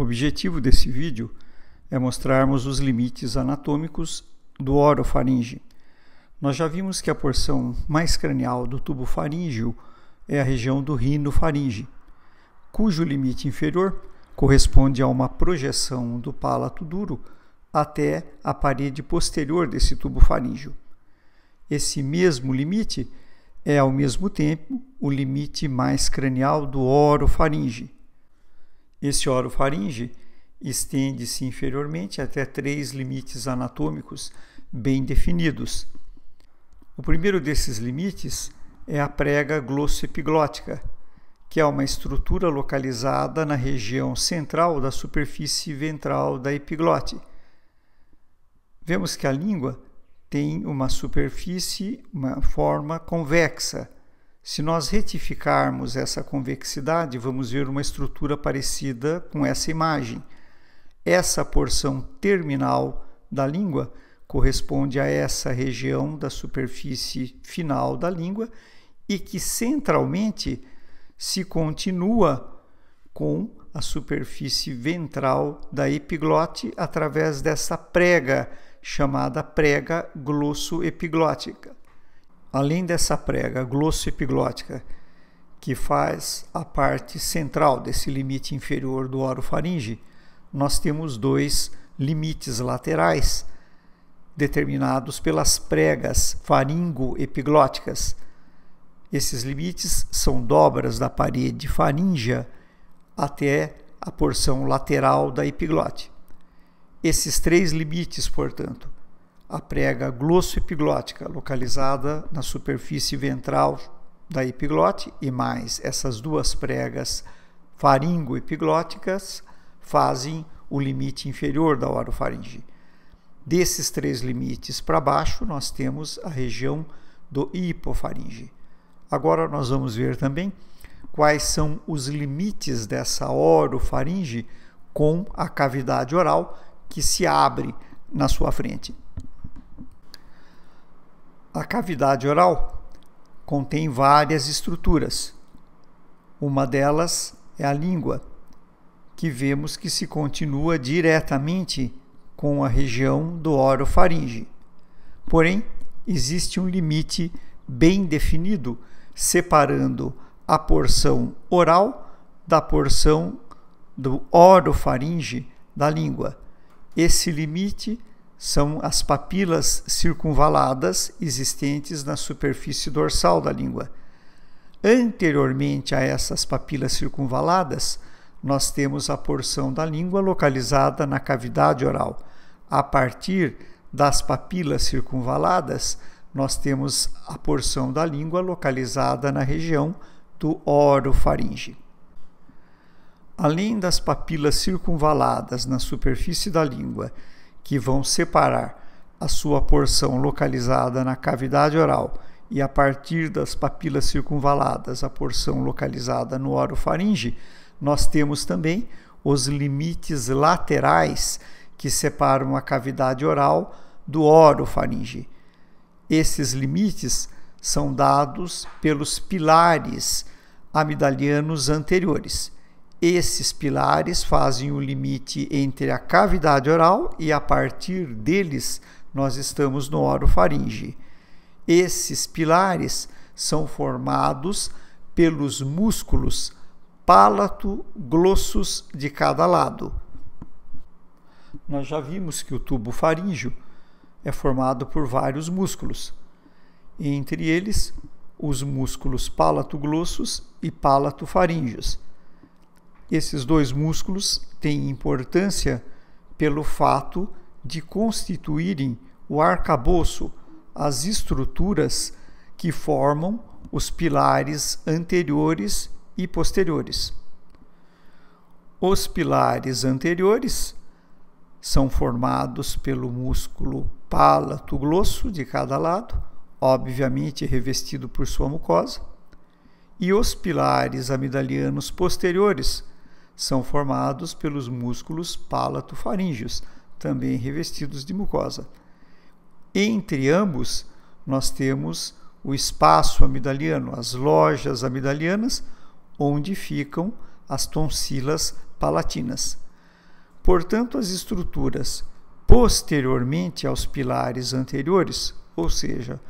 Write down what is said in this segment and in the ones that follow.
O objetivo desse vídeo é mostrarmos os limites anatômicos do orofaringe. Nós já vimos que a porção mais cranial do tubo faríngeo é a região do rinofaringe, cujo limite inferior corresponde a uma projeção do palato duro até a parede posterior desse tubo faríngeo. Esse mesmo limite é ao mesmo tempo o limite mais cranial do orofaringe esse orofaringe estende-se inferiormente até três limites anatômicos bem definidos. O primeiro desses limites é a prega glossoepiglótica, que é uma estrutura localizada na região central da superfície ventral da epiglote. Vemos que a língua tem uma superfície, uma forma convexa, se nós retificarmos essa convexidade, vamos ver uma estrutura parecida com essa imagem. Essa porção terminal da língua corresponde a essa região da superfície final da língua e que centralmente se continua com a superfície ventral da epiglote através dessa prega chamada prega glossoepiglótica além dessa prega glossoepiglótica, que faz a parte central desse limite inferior do orofaringe, nós temos dois limites laterais, determinados pelas pregas faringoepiglóticas. Esses limites são dobras da parede faríngea até a porção lateral da epiglote. Esses três limites, portanto, a prega glossoepiglótica, localizada na superfície ventral da epiglote, e mais essas duas pregas faringoepiglóticas fazem o limite inferior da orofaringe. Desses três limites para baixo, nós temos a região do hipofaringe. Agora nós vamos ver também quais são os limites dessa orofaringe com a cavidade oral que se abre na sua frente. A cavidade oral contém várias estruturas. Uma delas é a língua, que vemos que se continua diretamente com a região do orofaringe. Porém, existe um limite bem definido separando a porção oral da porção do orofaringe da língua. Esse limite são as papilas circunvaladas existentes na superfície dorsal da língua. Anteriormente a essas papilas circunvaladas, nós temos a porção da língua localizada na cavidade oral. A partir das papilas circunvaladas, nós temos a porção da língua localizada na região do orofaringe. Além das papilas circunvaladas na superfície da língua que vão separar a sua porção localizada na cavidade oral e a partir das papilas circunvaladas a porção localizada no orofaringe, nós temos também os limites laterais que separam a cavidade oral do orofaringe. Esses limites são dados pelos pilares amidalianos anteriores. Esses pilares fazem o limite entre a cavidade oral e a partir deles nós estamos no orofaringe. Esses pilares são formados pelos músculos palato glossos de cada lado. Nós já vimos que o tubo faríngeo é formado por vários músculos, entre eles os músculos palato glossos e palato faringeos esses dois músculos têm importância pelo fato de constituírem o arcabouço, as estruturas que formam os pilares anteriores e posteriores. Os pilares anteriores são formados pelo músculo palatoglosso de cada lado, obviamente revestido por sua mucosa, e os pilares amidalianos posteriores são formados pelos músculos palato palatofaríngeos, também revestidos de mucosa. Entre ambos, nós temos o espaço amidaliano, as lojas amidalianas, onde ficam as tonsilas palatinas. Portanto, as estruturas posteriormente aos pilares anteriores, ou seja,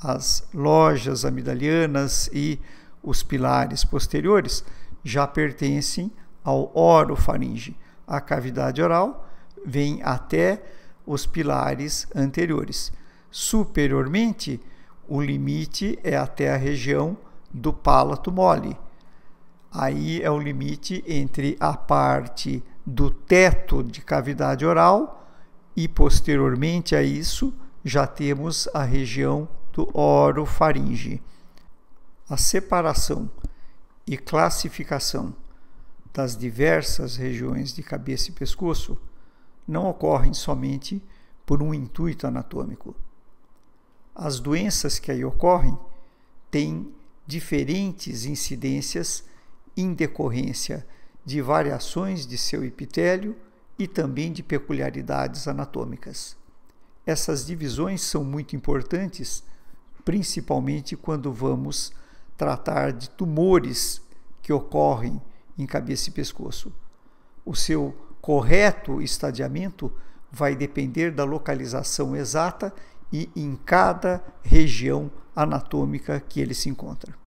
as lojas amidalianas e os pilares posteriores, já pertencem ao orofaringe. A cavidade oral vem até os pilares anteriores. Superiormente, o limite é até a região do palato mole. Aí é o limite entre a parte do teto de cavidade oral e posteriormente a isso já temos a região do orofaringe. A separação e classificação das diversas regiões de cabeça e pescoço não ocorrem somente por um intuito anatômico. As doenças que aí ocorrem têm diferentes incidências em decorrência de variações de seu epitélio e também de peculiaridades anatômicas. Essas divisões são muito importantes, principalmente quando vamos tratar de tumores que ocorrem em cabeça e pescoço. O seu correto estadiamento vai depender da localização exata e em cada região anatômica que ele se encontra.